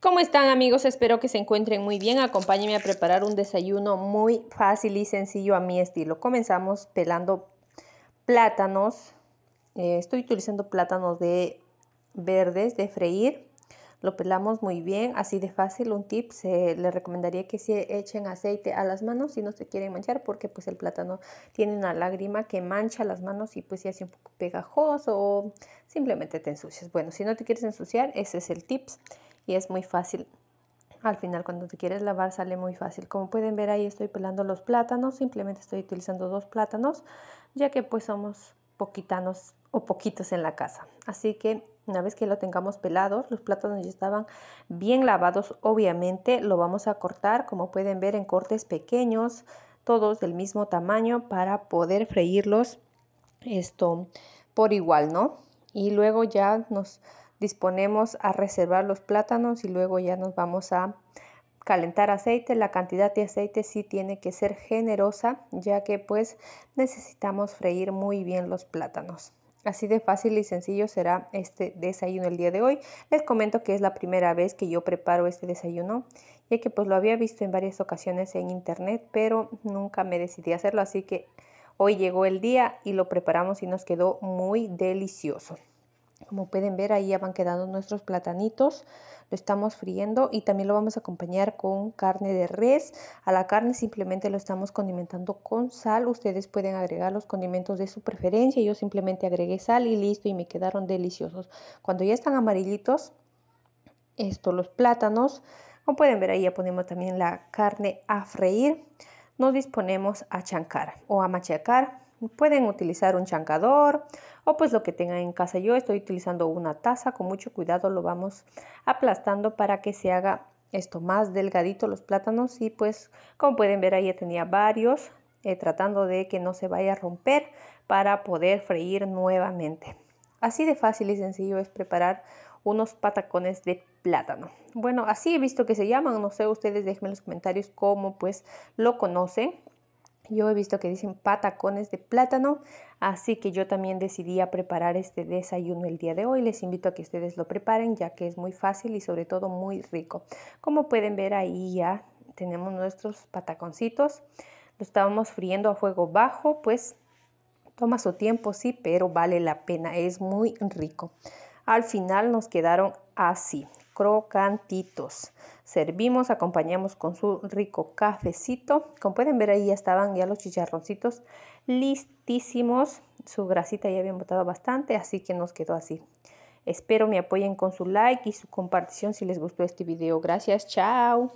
¿Cómo están amigos? Espero que se encuentren muy bien. Acompáñenme a preparar un desayuno muy fácil y sencillo a mi estilo. Comenzamos pelando plátanos. Eh, estoy utilizando plátanos de verdes de freír. Lo pelamos muy bien, así de fácil. Un tip, se, les recomendaría que se echen aceite a las manos si no se quieren manchar porque pues el plátano tiene una lágrima que mancha las manos y pues se hace un poco pegajoso o simplemente te ensucias. Bueno, si no te quieres ensuciar, ese es el tips y es muy fácil. Al final cuando te quieres lavar sale muy fácil. Como pueden ver ahí estoy pelando los plátanos, simplemente estoy utilizando dos plátanos, ya que pues somos poquitanos o poquitos en la casa. Así que una vez que lo tengamos pelados, los plátanos ya estaban bien lavados, obviamente lo vamos a cortar, como pueden ver en cortes pequeños, todos del mismo tamaño para poder freírlos esto por igual, ¿no? Y luego ya nos disponemos a reservar los plátanos y luego ya nos vamos a calentar aceite. La cantidad de aceite sí tiene que ser generosa ya que pues necesitamos freír muy bien los plátanos. Así de fácil y sencillo será este desayuno el día de hoy. Les comento que es la primera vez que yo preparo este desayuno, ya que pues lo había visto en varias ocasiones en internet, pero nunca me decidí a hacerlo, así que hoy llegó el día y lo preparamos y nos quedó muy delicioso. Como pueden ver, ahí ya van quedando nuestros platanitos. Lo estamos friendo y también lo vamos a acompañar con carne de res. A la carne simplemente lo estamos condimentando con sal. Ustedes pueden agregar los condimentos de su preferencia. Yo simplemente agregué sal y listo y me quedaron deliciosos. Cuando ya están amarillitos, estos los plátanos. Como pueden ver, ahí ya ponemos también la carne a freír. Nos disponemos a chancar o a machacar. Pueden utilizar un chancador, o pues lo que tengan en casa. Yo estoy utilizando una taza, con mucho cuidado lo vamos aplastando para que se haga esto más delgadito los plátanos y pues como pueden ver ahí ya tenía varios eh, tratando de que no se vaya a romper para poder freír nuevamente. Así de fácil y sencillo es preparar unos patacones de plátano. Bueno, así he visto que se llaman, no sé ustedes déjenme en los comentarios cómo pues lo conocen. Yo he visto que dicen patacones de plátano, así que yo también decidí a preparar este desayuno el día de hoy. Les invito a que ustedes lo preparen ya que es muy fácil y sobre todo muy rico. Como pueden ver ahí ya tenemos nuestros pataconcitos. Lo estábamos friendo a fuego bajo, pues toma su tiempo, sí, pero vale la pena, es muy rico. Al final nos quedaron así crocantitos. Servimos, acompañamos con su rico cafecito. Como pueden ver ahí ya estaban ya los chicharroncitos listísimos. Su grasita ya habían botado bastante, así que nos quedó así. Espero me apoyen con su like y su compartición si les gustó este video. Gracias, chao.